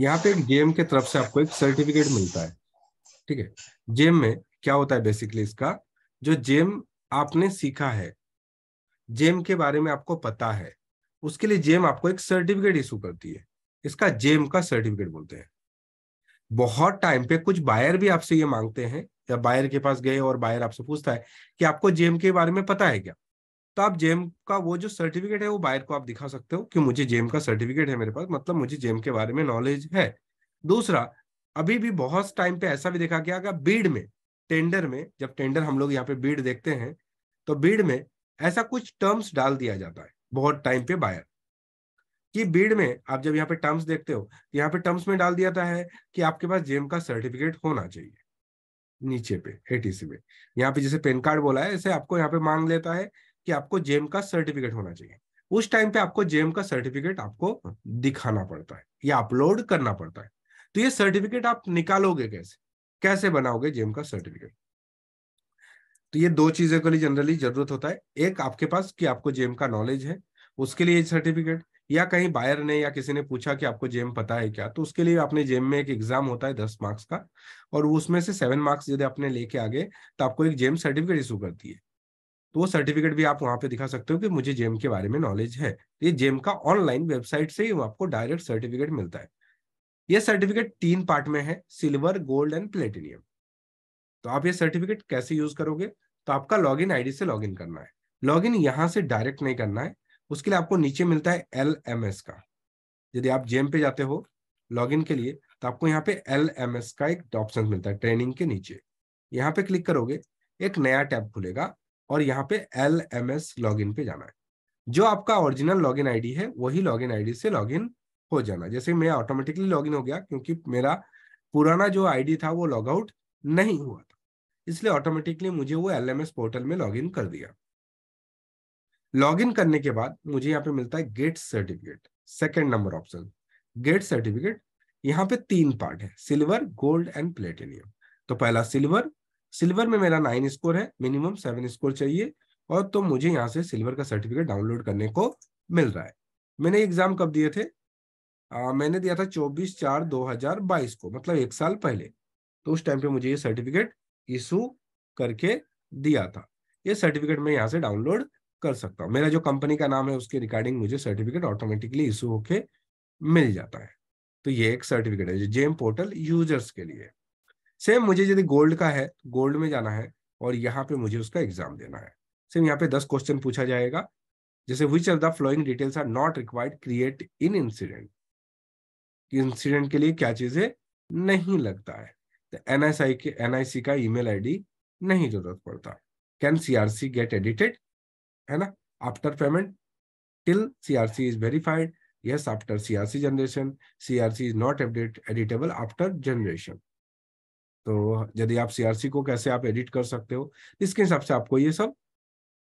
यहाँ पे जेम के तरफ से आपको एक सर्टिफिकेट मिलता है ठीक है जेम में क्या होता है बेसिकली इसका जो जेम आपने सीखा है जेम के बारे में आपको पता है उसके लिए जेम आपको एक सर्टिफिकेट इशू करती है इसका जेम का सर्टिफिकेट बोलते हैं बहुत टाइम पे कुछ बायर भी आपसे ये मांगते हैं या बायर के पास गए और बायर आपसे पूछता है कि आपको जेम के बारे में पता है क्या तो आप जेम का वो जो सर्टिफिकेट है वो बायर को आप दिखा सकते हो कि मुझे जेम का सर्टिफिकेट है मेरे पास मतलब मुझे जेम के बारे में नॉलेज है दूसरा अभी भी बहुत टाइम पे ऐसा भी देखा गया कि बीड में टेंडर में जब टेंडर हम लोग यहाँ पे बीड देखते हैं तो बीड में ऐसा कुछ टर्म्स डाल दिया जाता है बहुत टाइम पे बायर कि बीड में आप जब यहाँ पे टर्म्स देखते हो तो यहाँ पे टर्म्स में डाल दिया जाता है कि आपके पास जेम का सर्टिफिकेट होना चाहिए नीचे पे एटीसी में यहाँ पे जैसे पेन कार्ड बोला है ऐसे आपको यहाँ पे मांग लेता है कि आपको जेम का सर्टिफिकेट होना चाहिए उस टाइम पे आपको जेम का सर्टिफिकेट आपको दिखाना पड़ता है या अपलोड करना पड़ता है तो ये सर्टिफिकेट आप निकालोगे कैसे कैसे बनाओगे जेम का सर्टिफिकेट तो ये दो चीजों के लिए जनरली जरूरत होता है एक आपके पास कि आपको जेम का नॉलेज है उसके लिए सर्टिफिकेट या कहीं बायर ने या किसी ने पूछा कि आपको जेम पता है क्या तो उसके लिए आपने जेम में एक एग्जाम होता है दस मार्क्स का और उसमें से सेवन मार्क्स यदि आपने लेके आगे तो आपको एक जेम सर्टिफिकेट इशू करती है तो वो सर्टिफिकेट भी आप वहां पे दिखा सकते हो कि मुझे जेम के बारे में नॉलेज है तो ये जेम का ऑनलाइन वेबसाइट से ही आपको डायरेक्ट सर्टिफिकेट मिलता है ये सर्टिफिकेट तीन पार्ट में है सिल्वर गोल्ड एंड प्लेटिनियम तो आप ये सर्टिफिकेट कैसे यूज करोगे तो आपका लॉग इन से लॉग करना है लॉग यहाँ से डायरेक्ट नहीं करना है उसके लिए आपको नीचे मिलता है एल एम एस का यदि आप जेम पे जाते हो लॉगिन के लिए तो आपको यहाँ पे एल एम एस का एक ऑप्शन मिलता है ट्रेनिंग के नीचे यहाँ पे क्लिक करोगे एक नया टैब खुलेगा और यहाँ पे L M S log in पे जाना है जो आपका ओरिजिनल लॉगिन आईडी है वही लॉगिन आईडी से लॉगिन हो जाना जैसे मैं ऑटोमेटिकली लॉगिन हो गया क्योंकि मेरा पुराना जो आईडी था वो लॉग आउट नहीं हुआ था इसलिए ऑटोमेटिकली मुझे वो एलएमएस पोर्टल में लॉगिन कर दिया लॉगिन करने के बाद मुझे यहाँ पे मिलता है get certificate second number option get certificate यहाँ पे तीन पार्ट है सिल्वर गोल्ड एंड प्लेटिनियम तो पहला सिल्वर सिल्वर में मेरा नाइन स्कोर है मिनिमम सेवन स्कोर चाहिए और तो मुझे यहाँ से सिल्वर का सर्टिफिकेट डाउनलोड करने को मिल रहा है मैंने एग्जाम कब दिए थे आ, मैंने दिया था चौबीस चार दो हजार बाईस को मतलब एक साल पहले तो उस टाइम पे मुझे ये सर्टिफिकेट इशू करके दिया था ये सर्टिफिकेट मैं यहाँ से डाउनलोड कर सकता हूँ मेरा जो कंपनी का नाम है उसके रिकॉर्डिंग मुझे सर्टिफिकेट ऑटोमेटिकली इशू होके मिल जाता है तो ये एक सर्टिफिकेट है जेम पोर्टल यूजर्स के लिए सेम मुझे यदि गोल्ड का है गोल्ड में जाना है और यहाँ पे मुझे उसका एग्जाम देना है सेम यहाँ पे दस क्वेश्चन पूछा जाएगा जैसे which of the following details are not required create an incident incident के लिए क्या चीजें नहीं लगता है तो एनएसआई के एनआईसी का ईमेल आईडी नहीं जरूरत पड़ता कैन सीआरसी गेट एडिटेड है ना after payment till CRC is verified yes after CRC generation CRC is not editable after generation तो यदि आप सीआरसी को कैसे आप एडिट कर सकते हो इसके हिसाब से आपको ये सब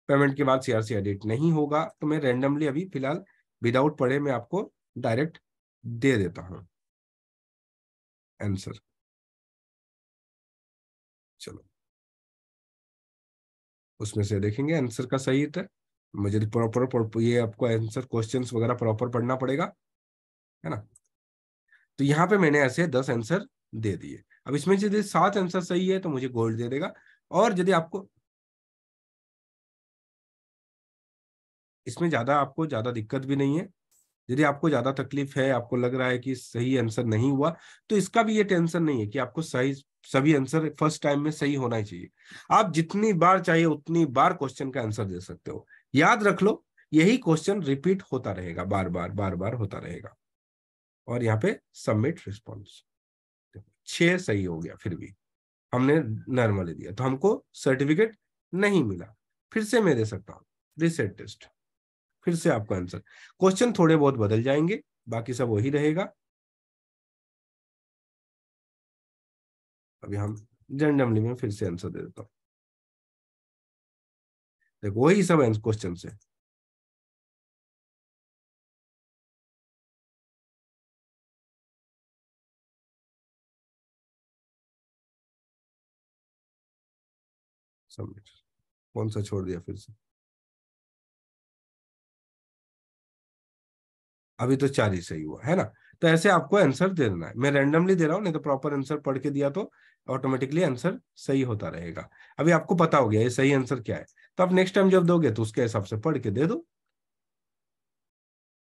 पेमेंट के बाद सीआरसी एडिट नहीं होगा तो मैं रेंडमली अभी फिलहाल विदाउट पढ़े मैं आपको डायरेक्ट दे देता हूं आंसर चलो उसमें से देखेंगे आंसर का सही उत्तर मुझे प्रॉपर तो ये आपको आंसर क्वेश्चंस वगैरह प्रॉपर पढ़ना पड़ेगा है ना तो यहाँ पे मैंने ऐसे दस आंसर दे दिए अब इसमें से यदि सात आंसर सही है तो मुझे गोल्ड दे देगा और यदि आपको इसमें ज्यादा आपको ज्यादा दिक्कत भी नहीं है यदि आपको ज्यादा तकलीफ है आपको लग रहा है कि सही आंसर नहीं हुआ तो इसका भी ये टेंशन नहीं है कि आपको सही सभी आंसर फर्स्ट टाइम में सही होना ही चाहिए आप जितनी बार चाहिए उतनी बार क्वेश्चन का आंसर दे सकते हो याद रख लो यही क्वेश्चन रिपीट होता रहेगा बार बार बार बार होता रहेगा और यहाँ पे सबमिट रिस्पॉन्स छः सही हो गया फिर भी हमने नॉर्मल दिया तो हमको सर्टिफिकेट नहीं मिला फिर से मैं दे सकता हूँ रिसेट टेस्ट फिर से आपका आंसर क्वेश्चन थोड़े बहुत बदल जाएंगे बाकी सब वही रहेगा अभी हम रेंडमली में फिर से आंसर दे देता हूँ देखो वही सब क्वेश्चन से सबमिट कौन सा छोड़ दिया फिर से अभी तो चार ही सही हुआ है ना तो ऐसे आपको आंसर दे देना है मैं रैंडमली दे रहा हूँ नहीं तो प्रॉपर आंसर पढ़ के दिया तो ऑटोमेटिकली आंसर सही होता रहेगा अभी आपको पता हो गया ये सही आंसर क्या है तो आप नेक्स्ट टाइम जब दोगे तो उसके हिसाब से पढ़ के दे दो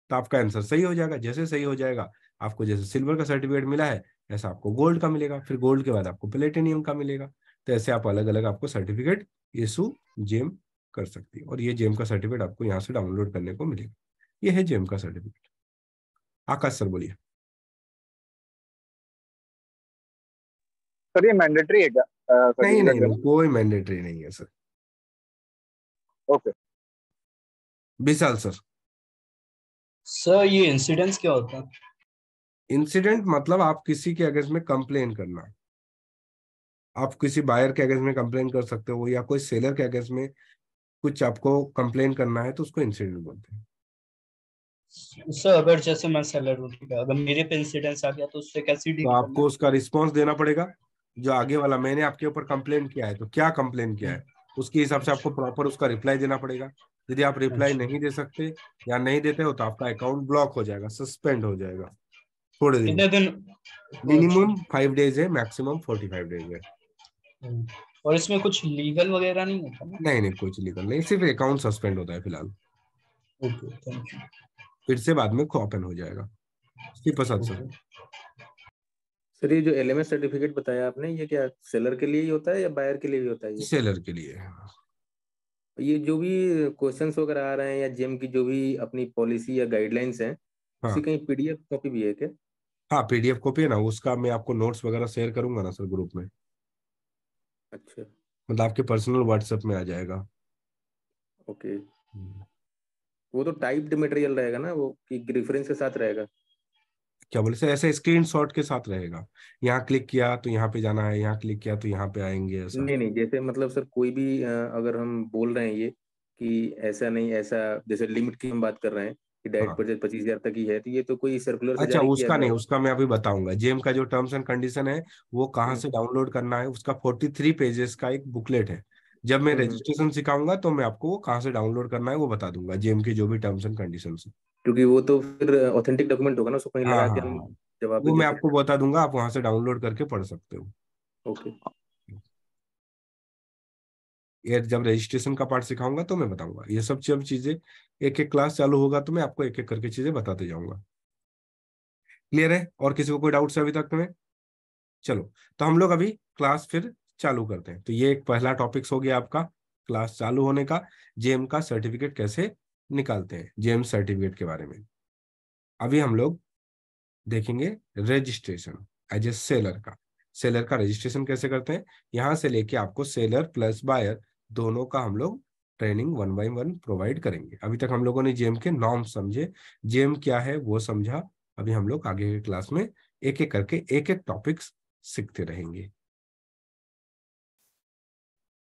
तो आपका आंसर सही हो जाएगा जैसे सही हो जाएगा आपको जैसे सिल्वर का सर्टिफिकेट मिला है ऐसा आपको गोल्ड का मिलेगा फिर गोल्ड के बाद आपको प्लेटिनियम का मिलेगा तो ऐसे आप अलग अलग आपको सर्टिफिकेट येसु जेम कर सकती है और ये जेम का सर्टिफिकेट आपको यहाँ से डाउनलोड करने को मिलेगा ये है जेम का सर्टिफिकेट आकाश सर बोलिए सर ये मैंडेटरी है क्या नहीं नहीं, कोई मैंडेटरी नहीं है sir okay Vishal sir sir ये इंसिडेंट क्या होता है इंसिडेंट मतलब आप किसी के अगेंस्ट में कंप्लेन करना आप किसी बायर के अगेंस्ट में कंप्लेन कर सकते हो या कोई सेलर के अगेंस्ट में कुछ आपको कंप्लेन करना है तो उसको इंसिडेंट बोलते हैं सर अगर जैसे मैं सेलर हूँ अगर मेरे पे इंसिडेंस आ गया तो उससे डील तो आपको उसका रिस्पॉन्स देना पड़ेगा जो आगे वाला मैंने आपके ऊपर कंप्लेन किया है तो क्या कंप्लेन किया है उसके हिसाब से आपको प्रॉपर अच्छा। उसका रिप्लाई देना पड़ेगा यदि आप रिप्लाई अच्छा। नहीं दे सकते या नहीं देते हो तो आपका अकाउंट ब्लॉक हो जाएगा सस्पेंड हो जाएगा थोड़े दिन मिनिमम फाइव डेज है मैक्सिमम फोर्टी फाइव डेज है हम्म। और इसमें कुछ लीगल वगैरह नहीं होता नहीं नहीं कुछ लीगल नहीं सिर्फ अकाउंट सस्पेंड होता है फिलहाल ओके थैंक यू फिर से बाद में ओपन हो जाएगा प्रसाद सर सर ये जो एलएमएस सर्टिफिकेट बताया आपने ये क्या सेलर के लिए ही होता है या बायर के लिए भी होता है ये? सेलर के लिए हाँ। ये जो भी क्वेश्चंस वगैरह आ रहे हैं या जेम की जो भी अपनी पॉलिसी या गाइडलाइंस हैं हाँ। उसी कहीं पीडीएफ कॉपी भी है क्या हाँ पीडीएफ कॉपी है ना उसका मैं आपको नोट्स वगैरह शेयर करूंगा ना सर ग्रुप में अच्छा मतलब आपके पर्सनल व्हाट्सएप में आ जाएगा ओके हम्म। वो तो टाइप्ड मटेरियल रहेगा ना वो कि रेफरेंस के साथ रहेगा क्या बोले सर ऐसे स्क्रीनशॉट के साथ रहेगा यहाँ क्लिक किया तो यहाँ पे जाना है यहाँ क्लिक किया तो यहाँ पे आएंगे ऐसा नहीं नहीं जैसे मतलब सर कोई भी अगर हम बोल रहे हैं ये कि ऐसा नहीं ऐसा जैसे लिमिट की हम बात कर रहे हैं कि डायरेक्ट हाँ। परचेज पच्चीस हजार तक ही है तो ये तो कोई सर्कुलर अच्छा उसका नहीं उसका मैं अभी बताऊंगा जेम का जो टर्म्स एंड कंडीशन है वो कहाँ हम्म। से डाउनलोड करना है उसका फोर्टी थ्री पेजेस का एक बुकलेट है जब मैं रजिस्ट्रेशन हम्म। सिखाऊंगा तो मैं आपको वो कहाँ से डाउनलोड करना है वो बता दूंगा जेम के जो भी टर्म्स एंड कंडीशन है क्योंकि वो तो फिर ऑथेंटिक डॉक्यूमेंट होगा ना उसको कहीं हाँ, लगा के हाँ, हम हाँ। जवाब वो मैं आपको बता दूंगा आप वहां से डाउनलोड करके पढ़ सकते हो ओके जब रजिस्ट्रेशन का पार्ट सिखाऊंगा तो मैं बताऊंगा ये सब जब चीजें एक एक क्लास चालू होगा तो मैं आपको एक एक करके चीजें बताते जाऊंगा क्लियर है और किसी को कोई डाउट अभी तक में चलो तो हम लोग अभी क्लास फिर चालू करते हैं तो ये एक पहला टॉपिक्स हो गया आपका क्लास चालू होने का जेएम का सर्टिफिकेट कैसे निकालते हैं जेएम सर्टिफिकेट के बारे में अभी हम लोग देखेंगे रजिस्ट्रेशन एज ए सेलर का सेलर का रजिस्ट्रेशन कैसे करते हैं यहां से लेके आपको सेलर प्लस बायर दोनों का हम लोग training one by one provide करेंगे अभी तक हम लोगों ने जेम के नॉर्म समझे जेम क्या है वो समझा अभी हम लोग आगे के क्लास में एक एक करके एक एक टॉपिक्स सीखते रहेंगे